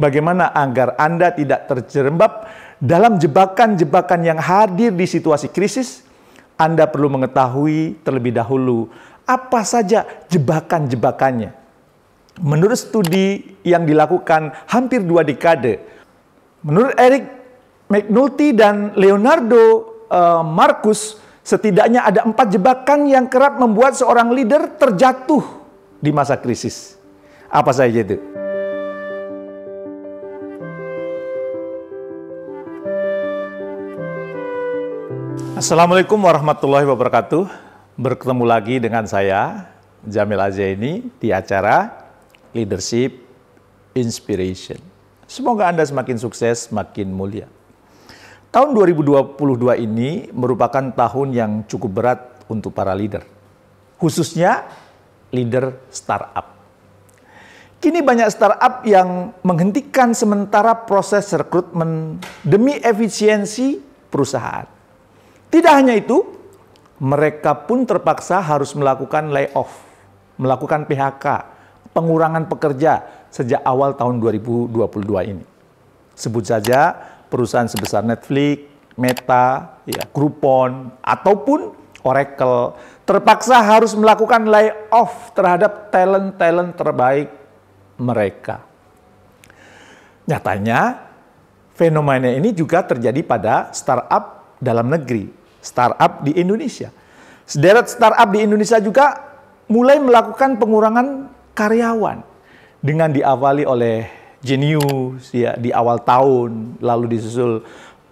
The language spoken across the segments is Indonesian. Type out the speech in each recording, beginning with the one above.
Bagaimana agar Anda tidak terjerembab dalam jebakan-jebakan yang hadir di situasi krisis? Anda perlu mengetahui terlebih dahulu apa saja jebakan-jebakannya. Menurut studi yang dilakukan hampir dua dekade, menurut Eric McNulty dan Leonardo uh, Marcus, setidaknya ada empat jebakan yang kerap membuat seorang leader terjatuh di masa krisis. Apa saja itu? Assalamualaikum warahmatullahi wabarakatuh. Bertemu lagi dengan saya, Jamil Azaini, di acara Leadership Inspiration. Semoga Anda semakin sukses, semakin mulia. Tahun 2022 ini merupakan tahun yang cukup berat untuk para leader. Khususnya leader startup. Kini banyak startup yang menghentikan sementara proses rekrutmen demi efisiensi perusahaan. Tidak hanya itu, mereka pun terpaksa harus melakukan layoff, melakukan PHK, pengurangan pekerja sejak awal tahun 2022 ini. Sebut saja perusahaan sebesar Netflix, Meta, ya, Groupon, ataupun Oracle terpaksa harus melakukan layoff terhadap talent-talent terbaik mereka. Nyatanya, fenomena ini juga terjadi pada startup dalam negeri startup di Indonesia. Sederet startup di Indonesia juga mulai melakukan pengurangan karyawan dengan diawali oleh Genius ya di awal tahun, lalu disusul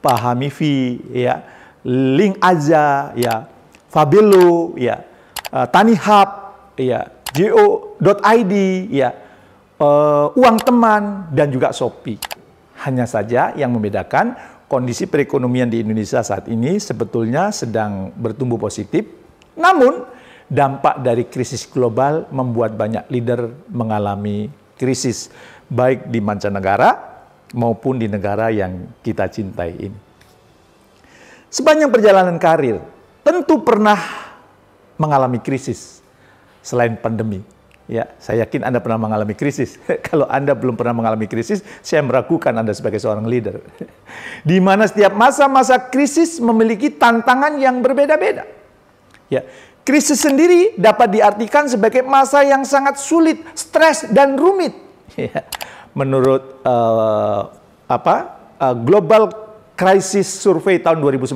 Hamifi ya, Link Aja ya, Fabelo ya, TaniHub, eh, Tani Hub ya, JO.ID, ya, uh, Uang Teman dan juga Shopee. Hanya saja yang membedakan kondisi perekonomian di Indonesia saat ini sebetulnya sedang bertumbuh positif. Namun, dampak dari krisis global membuat banyak leader mengalami krisis, baik di mancanegara maupun di negara yang kita cintai ini. Sepanjang perjalanan karir, tentu pernah mengalami krisis selain pandemi. Ya, saya yakin Anda pernah mengalami krisis. Kalau Anda belum pernah mengalami krisis, saya meragukan Anda sebagai seorang leader. Di mana setiap masa-masa krisis memiliki tantangan yang berbeda-beda. Ya, krisis sendiri dapat diartikan sebagai masa yang sangat sulit, stres dan rumit. Ya. Menurut uh, apa? Uh, Global Crisis Survey tahun 2019,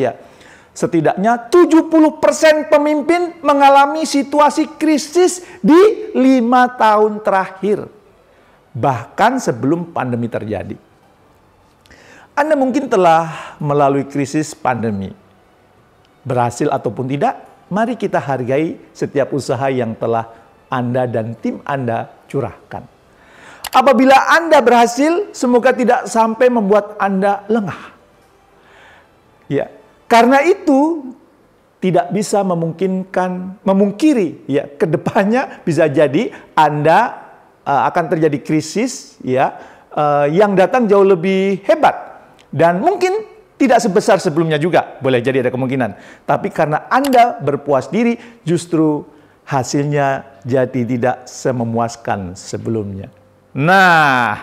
ya Setidaknya 70% pemimpin mengalami situasi krisis di lima tahun terakhir. Bahkan sebelum pandemi terjadi. Anda mungkin telah melalui krisis pandemi. Berhasil ataupun tidak, mari kita hargai setiap usaha yang telah Anda dan tim Anda curahkan. Apabila Anda berhasil, semoga tidak sampai membuat Anda lengah. Ya, karena itu tidak bisa memungkinkan memungkiri ya kedepannya bisa jadi Anda uh, akan terjadi krisis ya uh, yang datang jauh lebih hebat dan mungkin tidak sebesar sebelumnya juga boleh jadi ada kemungkinan tapi karena Anda berpuas diri justru hasilnya jadi tidak sememuaskan sebelumnya nah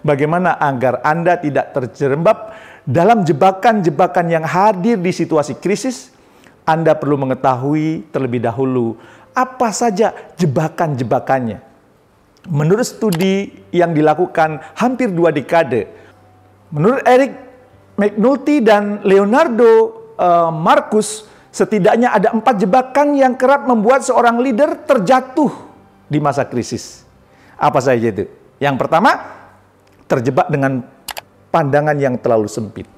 Bagaimana agar Anda tidak terjerembab dalam jebakan-jebakan yang hadir di situasi krisis? Anda perlu mengetahui terlebih dahulu apa saja jebakan-jebakannya. Menurut studi yang dilakukan hampir dua dekade, menurut Eric McNulty dan Leonardo uh, Marcus, setidaknya ada empat jebakan yang kerap membuat seorang leader terjatuh di masa krisis. Apa saja itu? Yang pertama, terjebak dengan pandangan yang terlalu sempit.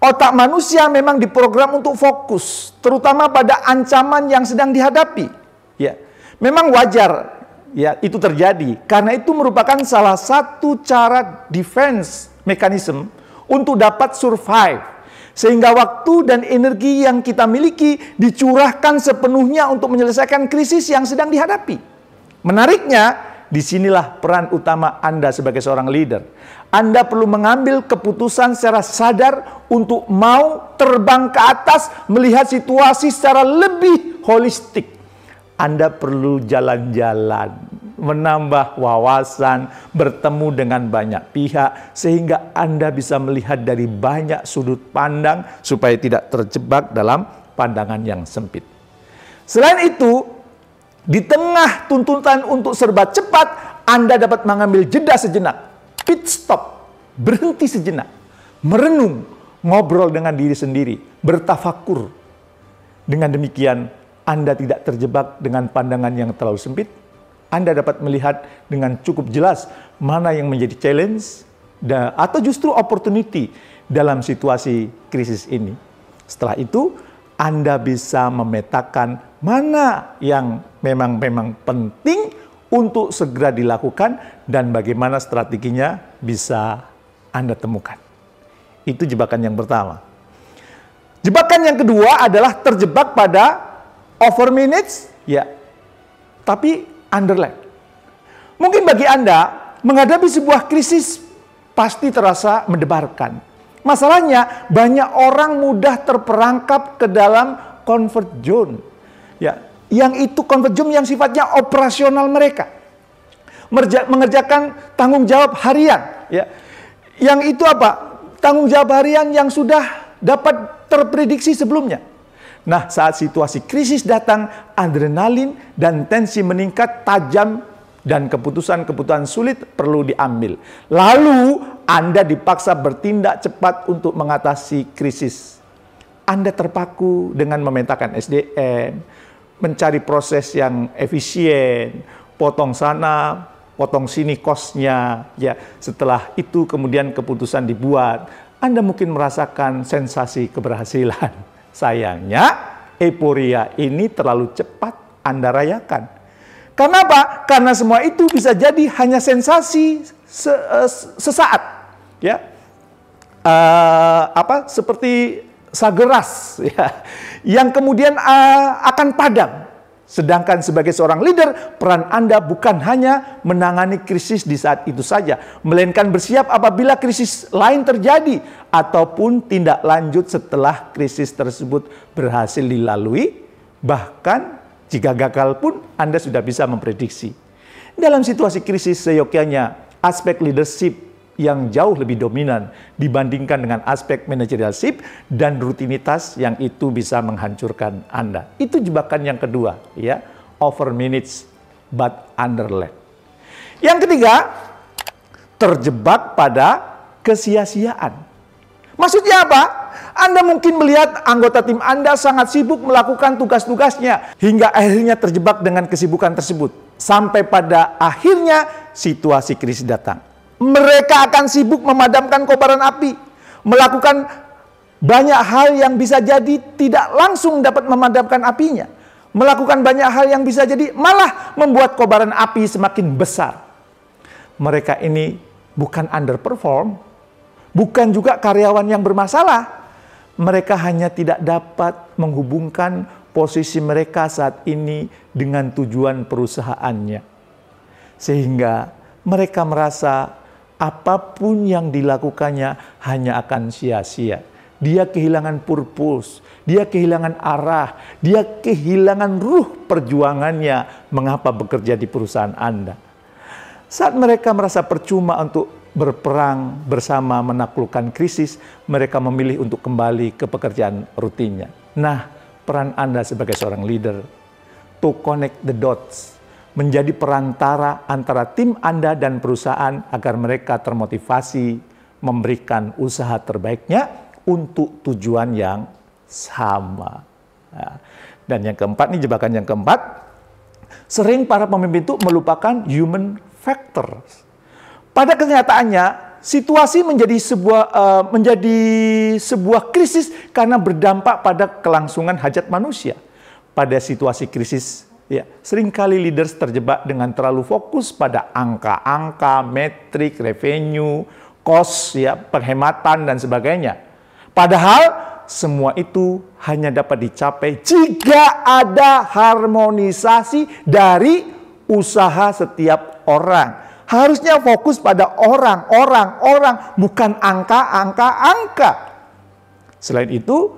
Otak manusia memang diprogram untuk fokus, terutama pada ancaman yang sedang dihadapi. Ya, memang wajar ya itu terjadi karena itu merupakan salah satu cara defense mechanism untuk dapat survive sehingga waktu dan energi yang kita miliki dicurahkan sepenuhnya untuk menyelesaikan krisis yang sedang dihadapi. Menariknya, Disinilah peran utama Anda sebagai seorang leader. Anda perlu mengambil keputusan secara sadar untuk mau terbang ke atas melihat situasi secara lebih holistik. Anda perlu jalan-jalan, menambah wawasan, bertemu dengan banyak pihak, sehingga Anda bisa melihat dari banyak sudut pandang supaya tidak terjebak dalam pandangan yang sempit. Selain itu, di tengah tuntutan untuk serba cepat, Anda dapat mengambil jeda sejenak. Pit stop, berhenti sejenak. Merenung, ngobrol dengan diri sendiri, bertafakur. Dengan demikian, Anda tidak terjebak dengan pandangan yang terlalu sempit. Anda dapat melihat dengan cukup jelas mana yang menjadi challenge atau justru opportunity dalam situasi krisis ini. Setelah itu, Anda bisa memetakan mana yang memang memang penting untuk segera dilakukan dan bagaimana strateginya bisa Anda temukan. Itu jebakan yang pertama. Jebakan yang kedua adalah terjebak pada over minutes, ya, tapi underline. Mungkin bagi Anda menghadapi sebuah krisis pasti terasa mendebarkan. Masalahnya banyak orang mudah terperangkap ke dalam comfort zone Ya, yang itu konvejum yang sifatnya operasional mereka. Merja, mengerjakan tanggung jawab harian, ya. Yang itu apa? Tanggung jawab harian yang sudah dapat terprediksi sebelumnya. Nah, saat situasi krisis datang, adrenalin dan tensi meningkat tajam dan keputusan-keputusan sulit perlu diambil. Lalu, Anda dipaksa bertindak cepat untuk mengatasi krisis. Anda terpaku dengan memetakan SDM, mencari proses yang efisien, potong sana, potong sini kosnya, ya. Setelah itu kemudian keputusan dibuat. Anda mungkin merasakan sensasi keberhasilan. Sayangnya, euforia ini terlalu cepat Anda rayakan. Karena apa? Karena semua itu bisa jadi hanya sensasi se eh, sesaat, ya. Uh, apa seperti sageras ya, yang kemudian uh, akan padam. Sedangkan sebagai seorang leader, peran Anda bukan hanya menangani krisis di saat itu saja, melainkan bersiap apabila krisis lain terjadi ataupun tindak lanjut setelah krisis tersebut berhasil dilalui, bahkan jika gagal pun Anda sudah bisa memprediksi. Dalam situasi krisis seyogyanya aspek leadership yang jauh lebih dominan dibandingkan dengan aspek managerialship dan rutinitas yang itu bisa menghancurkan Anda. Itu jebakan yang kedua, ya. Over minutes but under underlap. Yang ketiga, terjebak pada kesia-siaan. Maksudnya apa? Anda mungkin melihat anggota tim Anda sangat sibuk melakukan tugas-tugasnya hingga akhirnya terjebak dengan kesibukan tersebut. Sampai pada akhirnya situasi krisis datang. Mereka akan sibuk memadamkan kobaran api, melakukan banyak hal yang bisa jadi tidak langsung dapat memadamkan apinya, melakukan banyak hal yang bisa jadi malah membuat kobaran api semakin besar. Mereka ini bukan underperform, bukan juga karyawan yang bermasalah. Mereka hanya tidak dapat menghubungkan posisi mereka saat ini dengan tujuan perusahaannya, sehingga mereka merasa apapun yang dilakukannya hanya akan sia-sia. Dia kehilangan purpus, dia kehilangan arah, dia kehilangan ruh perjuangannya mengapa bekerja di perusahaan Anda. Saat mereka merasa percuma untuk berperang bersama menaklukkan krisis, mereka memilih untuk kembali ke pekerjaan rutinnya. Nah, peran Anda sebagai seorang leader to connect the dots menjadi perantara antara tim Anda dan perusahaan agar mereka termotivasi memberikan usaha terbaiknya untuk tujuan yang sama. Ya. dan yang keempat nih jebakan yang keempat, sering para pemimpin itu melupakan human factors. Pada kenyataannya, situasi menjadi sebuah uh, menjadi sebuah krisis karena berdampak pada kelangsungan hajat manusia. Pada situasi krisis Ya, seringkali leaders terjebak dengan terlalu fokus pada angka-angka, metrik, revenue, cost, ya, penghematan dan sebagainya. Padahal semua itu hanya dapat dicapai jika ada harmonisasi dari usaha setiap orang. Harusnya fokus pada orang, orang, orang, bukan angka, angka, angka. Selain itu,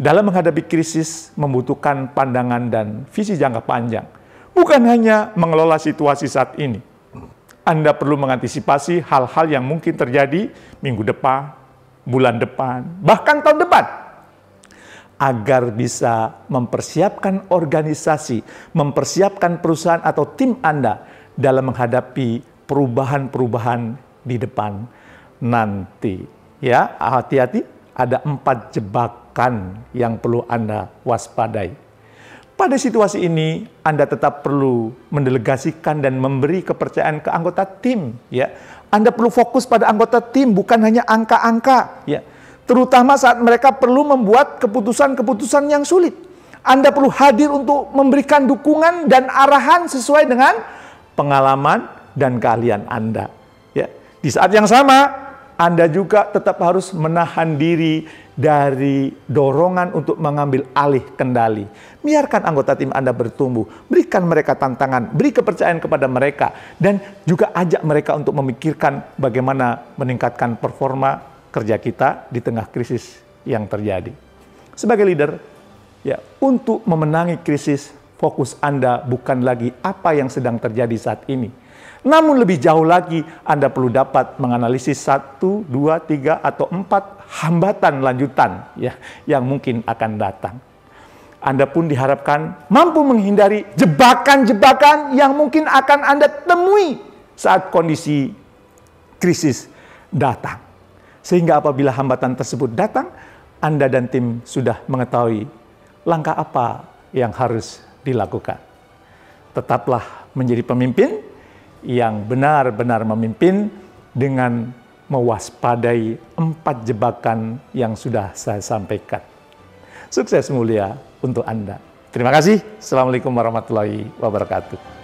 dalam menghadapi krisis membutuhkan pandangan dan visi jangka panjang, bukan hanya mengelola situasi saat ini. Anda perlu mengantisipasi hal-hal yang mungkin terjadi minggu depan, bulan depan, bahkan tahun depan, agar bisa mempersiapkan organisasi, mempersiapkan perusahaan atau tim Anda dalam menghadapi perubahan-perubahan di depan nanti. Ya, hati-hati, ada empat jebak akan yang perlu Anda waspadai. Pada situasi ini, Anda tetap perlu mendelegasikan dan memberi kepercayaan ke anggota tim. Ya, Anda perlu fokus pada anggota tim, bukan hanya angka-angka. Ya, terutama saat mereka perlu membuat keputusan-keputusan yang sulit. Anda perlu hadir untuk memberikan dukungan dan arahan sesuai dengan pengalaman dan keahlian Anda. Ya, di saat yang sama, anda juga tetap harus menahan diri dari dorongan untuk mengambil alih kendali. Biarkan anggota tim Anda bertumbuh, berikan mereka tantangan, beri kepercayaan kepada mereka, dan juga ajak mereka untuk memikirkan bagaimana meningkatkan performa kerja kita di tengah krisis yang terjadi. Sebagai leader, ya untuk memenangi krisis, fokus Anda bukan lagi apa yang sedang terjadi saat ini, namun lebih jauh lagi, Anda perlu dapat menganalisis satu, dua, tiga, atau empat hambatan lanjutan ya, yang mungkin akan datang. Anda pun diharapkan mampu menghindari jebakan-jebakan yang mungkin akan Anda temui saat kondisi krisis datang. Sehingga apabila hambatan tersebut datang, Anda dan tim sudah mengetahui langkah apa yang harus dilakukan. Tetaplah menjadi pemimpin yang benar-benar memimpin dengan mewaspadai empat jebakan yang sudah saya sampaikan. Sukses mulia untuk Anda. Terima kasih. Assalamualaikum warahmatullahi wabarakatuh.